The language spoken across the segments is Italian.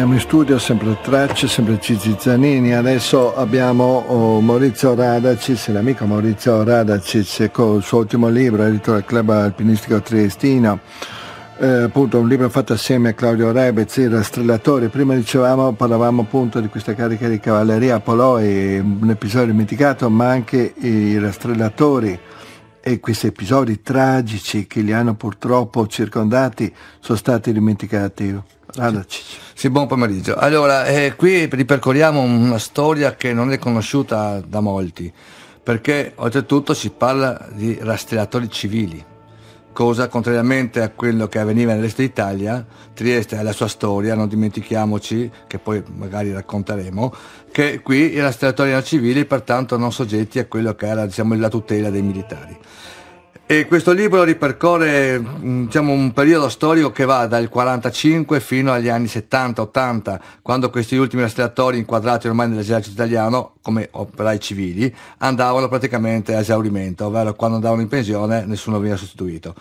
Abbiamo in studio sempre Tracce, sempre Cici Zanini, adesso abbiamo oh, Maurizio Radacic, l'amico Maurizio Radacic con il suo ultimo libro, edito dal Club Alpinistico Triestino, eh, appunto un libro fatto assieme a Claudio Rebez, il rastrellatore, prima dicevamo, parlavamo appunto di questa carica di cavalleria Poloi, un episodio dimenticato, ma anche i rastrellatori e questi episodi tragici che li hanno purtroppo circondati sono stati dimenticati. Radacic. Sì, buon pomeriggio. Allora, eh, qui ripercorriamo una storia che non è conosciuta da molti, perché oltretutto si parla di rastreatori civili cosa contrariamente a quello che avveniva nell'est d'Italia, Trieste ha la sua storia, non dimentichiamoci, che poi magari racconteremo, che qui era territorio civile, pertanto non soggetti a quello che era diciamo, la tutela dei militari. E questo libro ripercorre mm, diciamo, un periodo storico che va dal 45 fino agli anni 70-80, quando questi ultimi rastreatori inquadrati ormai nell'esercito italiano come operai civili, andavano praticamente a esaurimento, ovvero quando andavano in pensione nessuno veniva sostituito.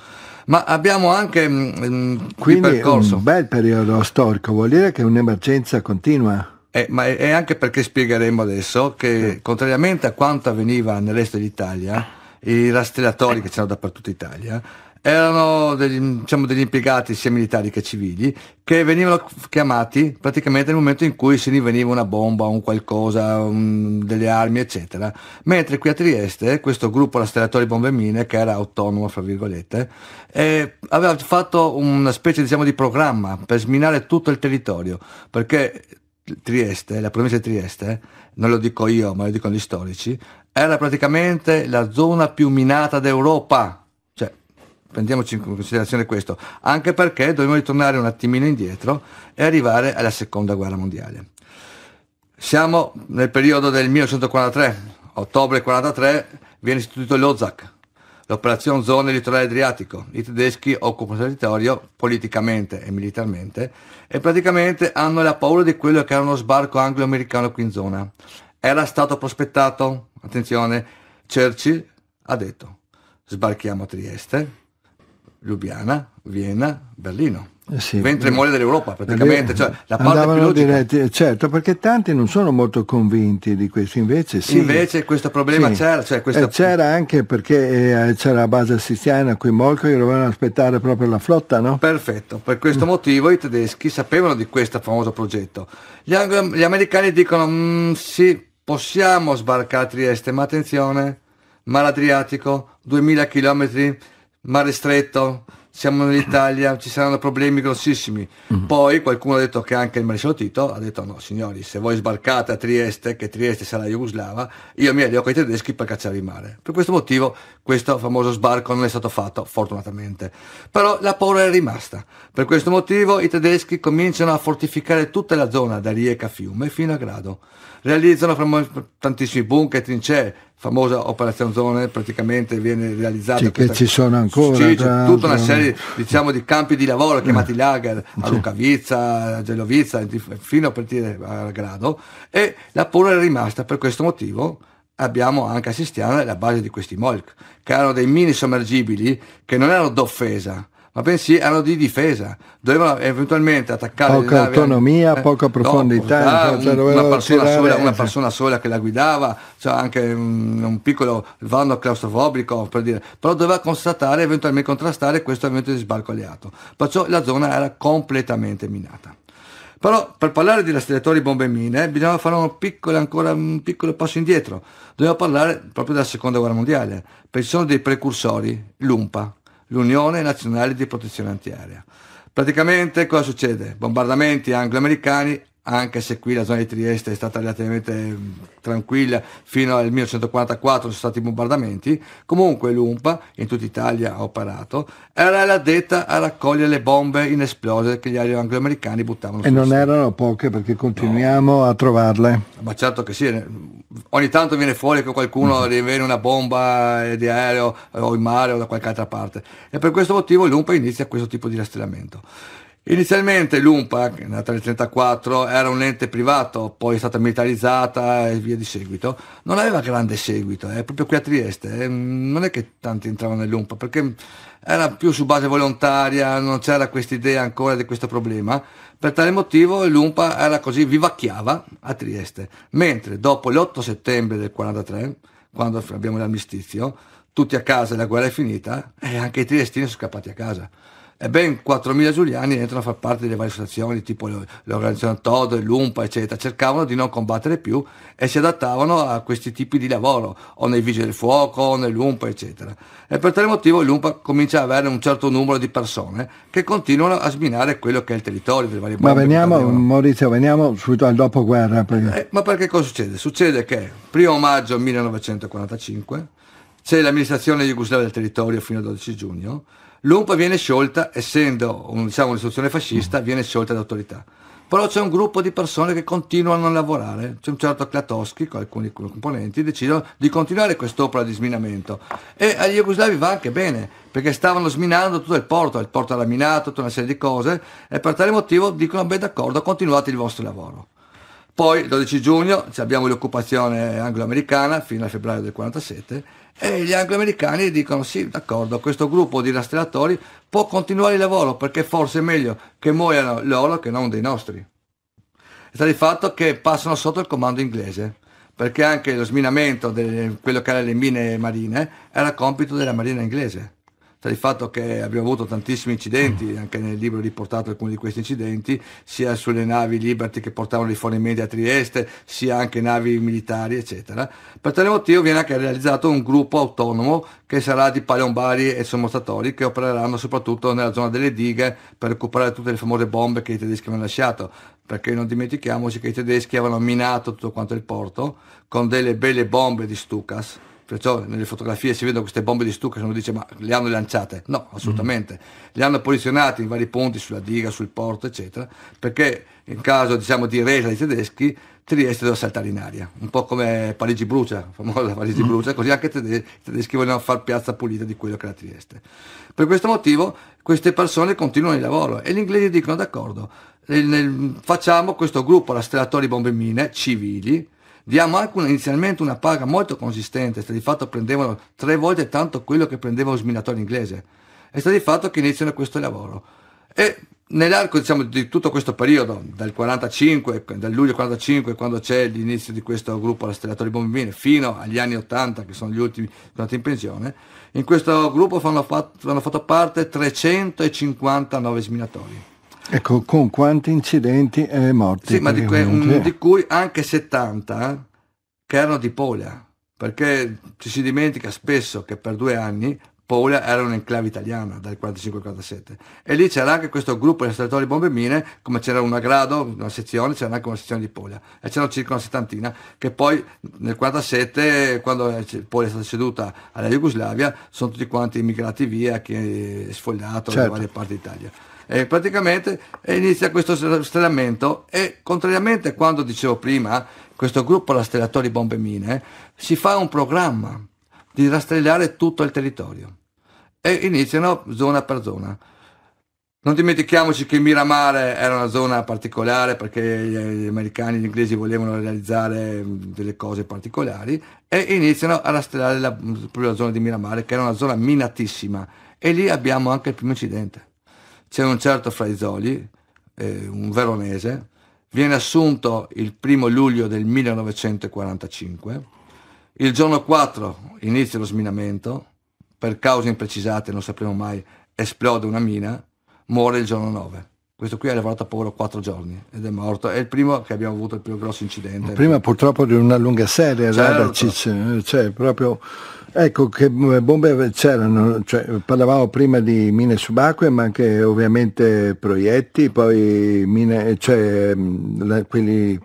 Ma abbiamo anche mh, mm, mm, Quindi ripercorso. un bel periodo storico, vuol dire che è un'emergenza continua. Eh, ma è, anche perché spiegheremo adesso che, contrariamente a quanto avveniva nell'est dell'Italia, i rastriatori che c'erano dappertutto in Italia, erano degli, diciamo, degli, impiegati sia militari che civili che venivano chiamati praticamente nel momento in cui se ne veniva una bomba, un qualcosa, un, delle armi eccetera, mentre qui a Trieste questo gruppo rastratori bombe mine che era autonomo fra virgolette eh, aveva fatto una specie diciamo, di programma per sminare tutto il territorio perché Trieste, la provincia di Trieste, non lo dico io ma lo dicono gli storici, era praticamente la zona più minata d'Europa. Cioè, prendiamoci in considerazione questo, anche perché dobbiamo ritornare un attimino indietro e arrivare alla seconda guerra mondiale. Siamo nel periodo del 1943, ottobre 43 viene istituito l'OZAC, l'operazione zona litorale adriatico. I tedeschi occupano il territorio politicamente e militarmente e praticamente hanno la paura di quello che era uno sbarco anglo-americano qui in zona. Era stato prospettato Attenzione, Churchill ha detto sbarchiamo a Trieste, Ljubljana, Vienna, Berlino. Eh sì, ventre e eh. dell'Europa praticamente, cioè la parte più logica. Diretti, eh, certo, perché tanti non sono molto convinti di questo, invece sì. Invece questo problema sì. c'era. Cioè questa... c'era anche perché c'era la base assistiana qui in Molco e dovevano aspettare proprio la flotta, no? Perfetto, per questo mm. motivo i tedeschi sapevano di questo famoso progetto. Gli, gli americani dicono, mm, sì, Possiamo sbarcare a Trieste, ma attenzione, mare Adriatico, 2000 km, mare stretto, siamo nell'Italia, ci saranno problemi grossissimi. Mm-hmm. Poi qualcuno ha detto che anche il maresciallo Tito ha detto no signori, se voi sbarcate a Trieste, che Trieste sarà Jugoslava, io mi allio con i tedeschi per cacciare in mare. Per questo motivo questo famoso sbarco non è stato fatto, fortunatamente. Però la paura è rimasta. Per questo motivo i tedeschi cominciano a fortificare tutta la zona da Rieca a Fiume fino a Grado realizzano tantissimi bunker, trincee, famosa Operazione Zone praticamente viene realizzata. Sì, che ci sono ancora. Sì, c'è tutta una serie diciamo, di campi di lavoro chiamati eh, lager a sì. Lucavizza, a Gelovizza, fino a partire a Grado e la Pura è rimasta per questo motivo abbiamo anche a Sistiana la base di questi MOLC, che erano dei mini sommergibili che non erano d'offesa, ma pensi erano di difesa, dovevano eventualmente attaccare poca autonomia, eh, poca profondità, no, cioè, una, cioè, persona sola, una, persona sola, che la guidava, cioè anche un, un piccolo vano claustrofobico per dire, però doveva constatare eventualmente contrastare questo evento di sbarco alleato, perciò la zona era completamente minata. Però per parlare di rastriatori bombe e mine bisogna fare un piccolo, ancora un piccolo passo indietro. Dobbiamo parlare proprio della seconda guerra mondiale, perché ci sono dei precursori, l'UMPA, l'Unione Nazionale di Protezione Antiaerea. Praticamente cosa succede? Bombardamenti anglo-americani, anche se qui la zona di Trieste è stata relativamente mm, tranquilla fino al 1944 sono stati bombardamenti, comunque l'UMPA, in tutta Italia ha operato, era la detta a raccogliere le bombe inesplose che gli aerei anglo-americani buttavano. E non strada. erano poche perché continuiamo no. a trovarle. Ma certo che sì, ogni tanto viene fuori che qualcuno mm-hmm. viene una bomba di aereo eh, o in mare o da qualche altra parte e per questo motivo l'UMPA inizia questo tipo di rastrellamento. Inizialmente l'UMPA, nata nel 1934, era un ente privato, poi è stata militarizzata e via di seguito. Non aveva grande seguito, eh, proprio qui a Trieste. Eh, non è che tanti entravano nell'UMPA, perché era più su base volontaria, non c'era questa idea ancora di questo problema. Per tale motivo l'UMPA era così vivacchiava a Trieste, mentre dopo l'8 settembre del 43, quando abbiamo l'armistizio, tutti a casa e la guerra è finita, e anche i triestini sono scappati a casa e ben 4.000 giuliani entrano a far parte delle varie associazioni tipo l'organizzazione Todo, l'UMPA eccetera, cercavano di non combattere più e si adattavano a questi tipi di lavoro o nei vigili del fuoco o nell'UMPA eccetera e per tale motivo l'UMPA comincia ad avere un certo numero di persone che continuano a sminare quello che è il territorio delle varie ma veniamo Maurizio veniamo subito al dopoguerra perché... Eh, ma perché cosa succede? succede che primo maggio 1945 c'è l'amministrazione jugoslava del territorio fino al 12 giugno l'UMPA viene sciolta, essendo un, diciamo, un'istituzione fascista, mm. viene sciolta d'autorità. Però c'è un gruppo di persone che continuano a lavorare, c'è un certo Klatowski con alcuni componenti, decidono di continuare quest'opera di sminamento. E agli jugoslavi va anche bene, perché stavano sminando tutto il porto, il porto era minato, tutta una serie di cose, e per tale motivo dicono, beh d'accordo, continuate il vostro lavoro. Poi, il 12 giugno, abbiamo l'occupazione anglo-americana fino a febbraio del 1947, e gli angloamericani dicono sì, d'accordo, questo gruppo di rastrellatori può continuare il lavoro perché forse è meglio che muoiano loro che non dei nostri. Sta di fatto che passano sotto il comando inglese, perché anche lo sminamento di quello che erano le mine marine era compito della marina inglese tra cioè, il fatto che abbiamo avuto tantissimi incidenti, mm. anche nel libro ho riportato alcuni di questi incidenti, sia sulle navi Liberty che portavano i fornimenti a Trieste, sia anche navi militari, eccetera. Per tale motivo viene anche realizzato un gruppo autonomo che sarà di paleombari e sommostatori che opereranno soprattutto nella zona delle dighe per recuperare tutte le famose bombe che i tedeschi avevano lasciato perché non dimentichiamoci che i tedeschi avevano minato tutto quanto il porto con delle belle bombe di Stukas perciò nelle fotografie si vedono queste bombe di stucco e uno dice ma le hanno lanciate? No, assolutamente, mm. le hanno posizionate in vari punti sulla diga, sul porto eccetera, perché in caso diciamo, di resa dei tedeschi Trieste doveva saltare in aria, un po' come Parigi brucia, famosa Parigi mm. brucia, così anche i tedeschi vogliono far piazza pulita di quello che era Trieste. Per questo motivo queste persone continuano il lavoro e gli inglesi dicono d'accordo, facciamo questo gruppo, la di Bombe Mine, civili, Via Marco inizialmente una paga molto consistente, sta di fatto prendevano tre volte tanto quello che prendeva un sminatore inglese. E sta di fatto che iniziano questo lavoro. E nell'arco diciamo, di tutto questo periodo, dal 45, dal luglio 45, quando c'è l'inizio di questo gruppo La di Bombini, fino agli anni 80, che sono gli ultimi che sono andati in pensione, in questo gruppo fanno fatto, hanno fatto parte 359 sminatori. Ecco, con quanti incidenti e morti? Sì, ma di, que- un, di cui anche 70 eh, che erano di Polia, perché ci si dimentica spesso che per due anni Polia era un'enclave italiana dal 45-47 e lì c'era anche questo gruppo di installatori di bombe mine, come c'era una grado, una sezione, c'era anche una sezione di Polia e c'erano circa una settantina che poi nel 47 quando Polia è stata ceduta alla Jugoslavia sono tutti quanti immigrati via, chi è sfogliato certo. da varie parti d'Italia. E praticamente eh, inizia questo stellamento e contrariamente a quanto dicevo prima, questo gruppo rastrellatori bombe mine si fa un programma di rastrellare tutto il territorio e iniziano zona per zona. Non dimentichiamoci che Miramar era una zona particolare perché gli americani e gli inglesi volevano realizzare mm, delle cose particolari e iniziano a rastrellare la, mm, proprio la zona di Miramar che era una zona minatissima e lì abbiamo anche il primo incidente c'è un certo Fraisoli, eh, un veronese, viene assunto il primo luglio del 1945. Il giorno 4 inizia lo sminamento, per cause imprecisate non sapremo mai, esplode una mina, muore il giorno 9 questo qui ha lavorato a povero quattro giorni ed è morto. È il primo che abbiamo avuto il più grosso incidente. Prima purtroppo di una lunga serie, eh, certo. Radacic, cioè proprio ecco che eh, bombe c'erano, cioè, parlavamo prima di mine subacquee ma anche ovviamente proietti, poi mine, cioè, mm, le, quelli,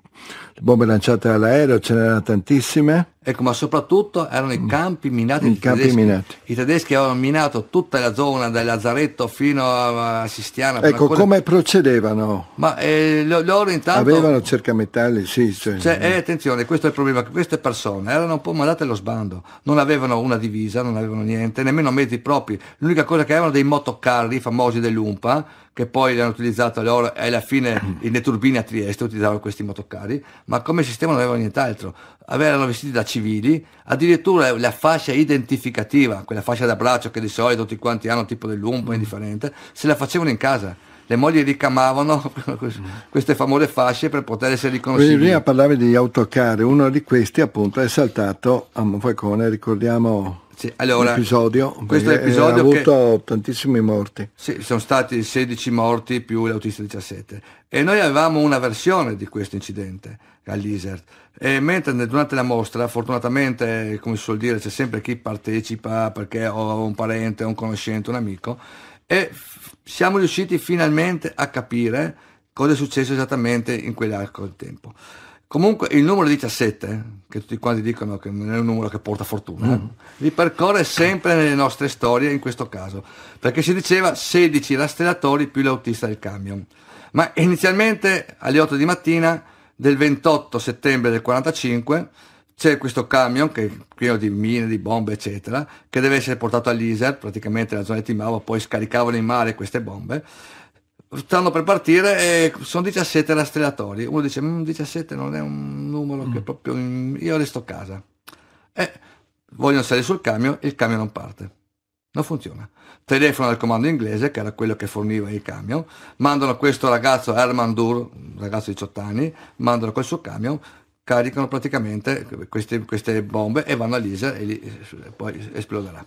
bombe lanciate all'aereo, ce n'erano tantissime. Ecco, ma soprattutto erano i mm. campi minati. I, campi tedeschi. Minati. I tedeschi avevano minato tutta la zona dal Lazzaretto fino a Sistiana. Ecco, cosa... come procedevano? Ma eh, loro intanto... Avevano cercametalli, sì. Cioè... Cioè, eh, attenzione, questo è il problema, queste persone erano un po' mandate allo sbando, non avevano una divisa, non avevano niente, nemmeno mezzi propri. L'unica cosa che avevano dei motocarri famosi dell'Umpa, che poi li hanno utilizzati loro e alla fine le mm. turbine a Trieste utilizzavano questi motocarri, ma come sistema non avevano nient'altro avevano vestiti da civili, addirittura la fascia identificativa, quella fascia d'abbraccio che di solito tutti quanti hanno, tipo dell'umpo, mm. indifferente, se la facevano in casa. Le mogli ricamavano mm. queste famose fasce per poter essere riconosciute. Prima parlavi di autocar, uno di questi appunto è saltato a Monfalcone, ricordiamo sì, allora, episodio, questo episodio ha avuto che, tantissimi morti. Sì, sono stati 16 morti più l'autista 17. E noi avevamo una versione di questo incidente all'Isert. E mentre durante la mostra, fortunatamente, come si suol dire, c'è sempre chi partecipa perché ho un parente, un conoscente, un amico, e f- siamo riusciti finalmente a capire cosa è successo esattamente in quell'arco del tempo. Comunque il numero 17, che tutti quanti dicono che non è un numero che porta fortuna, mm. Eh, ripercorre sempre nelle nostre storie in questo caso, perché si diceva 16 rastrellatori più l'autista del camion. Ma inizialmente alle 8 di mattina del 28 settembre del 45 c'è questo camion che è pieno di mine, di bombe, eccetera, che deve essere portato all'Iser, praticamente la zona di Timavo, poi scaricavano in mare queste bombe stanno per partire e sono 17 rastrellatori. Uno dice, 17 mm, non è un numero che mm. proprio... Io resto a casa. E vogliono salire sul camion, il camion non parte. Non funziona. Telefono al comando inglese, che era quello che forniva il camion, mandano questo ragazzo, Herman Dur, ragazzo di 18 anni, mandano quel suo camion, caricano praticamente queste, queste bombe e vanno all'ISER e lì eh, poi esploderà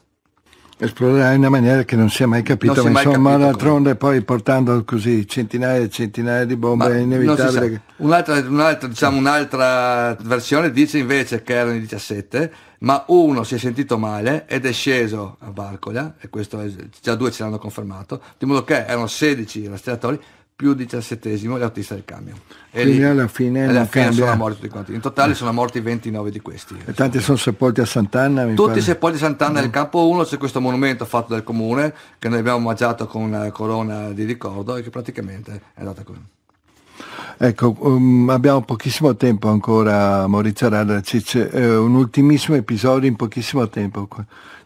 esplorerà in una maniera che non si è mai capito, ma insomma d'altronde come... poi portando così centinaia e centinaia di bombe ma è inevitabile. Che... Un'altra, un'altra, diciamo, un'altra versione dice invece che erano i 17, ma uno si è sentito male ed è sceso a Barcola, e questo è, già due ce l'hanno confermato, di modo che erano 16 rastreatori, più diciassettesimo l'autista del camion. E Quindi lì, alla fine, alla fine sono morti tutti quanti. In totale sono morti 29 di questi. E tanti sono sepolti a Sant'Anna? Mi tutti pare. sepolti a Sant'Anna. Mm. Nel campo 1 c'è questo monumento fatto dal comune che noi abbiamo omaggiato con una corona di ricordo e che praticamente è andata così. Ecco, um, abbiamo pochissimo tempo ancora, Maurizio Radacic, eh, un ultimissimo episodio in pochissimo tempo.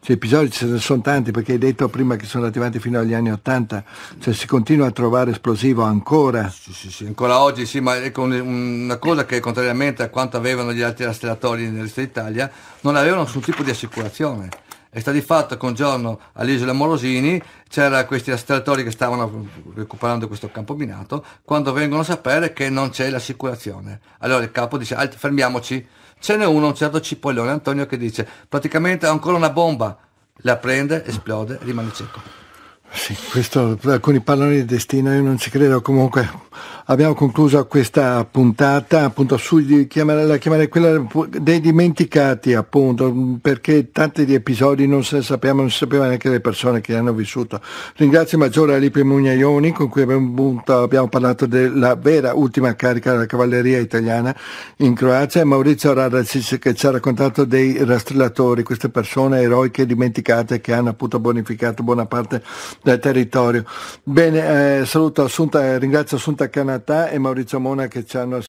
Cioè, episodi ce ne sono tanti perché hai detto prima che sono arrivati fino agli anni Ottanta, cioè si continua a trovare esplosivo ancora. Sì, sì, sì, ancora oggi sì, ma ecco una cosa che contrariamente a quanto avevano gli altri laboratori nel resto d'Italia, non avevano nessun tipo di assicurazione e sta di fatto che un giorno all'isola Morosini c'era questi astratori che stavano recuperando questo campo minato quando vengono a sapere che non c'è l'assicurazione allora il capo dice fermiamoci ce n'è uno un certo cipollone Antonio che dice praticamente ha ancora una bomba la prende esplode rimane cieco sì, questo, alcuni parlano di destino, io non ci credo. Comunque abbiamo concluso questa puntata appunto sui chiamare, chiamare quella dei dimenticati appunto perché tanti di episodi non se ne sappiamo, non si sapeva neanche le persone che hanno vissuto. Ringrazio Maggiore Alipe Mugnaioni con cui abbiamo, abbiamo parlato della vera ultima carica della cavalleria italiana in Croazia e Maurizio Radacis che ci ha raccontato dei rastrellatori, queste persone eroiche dimenticate che hanno appunto bonificato buona parte del territorio. Bene, eh, saluto Assunta, ringrazio Assunta Canatà e Maurizio Mona che ci hanno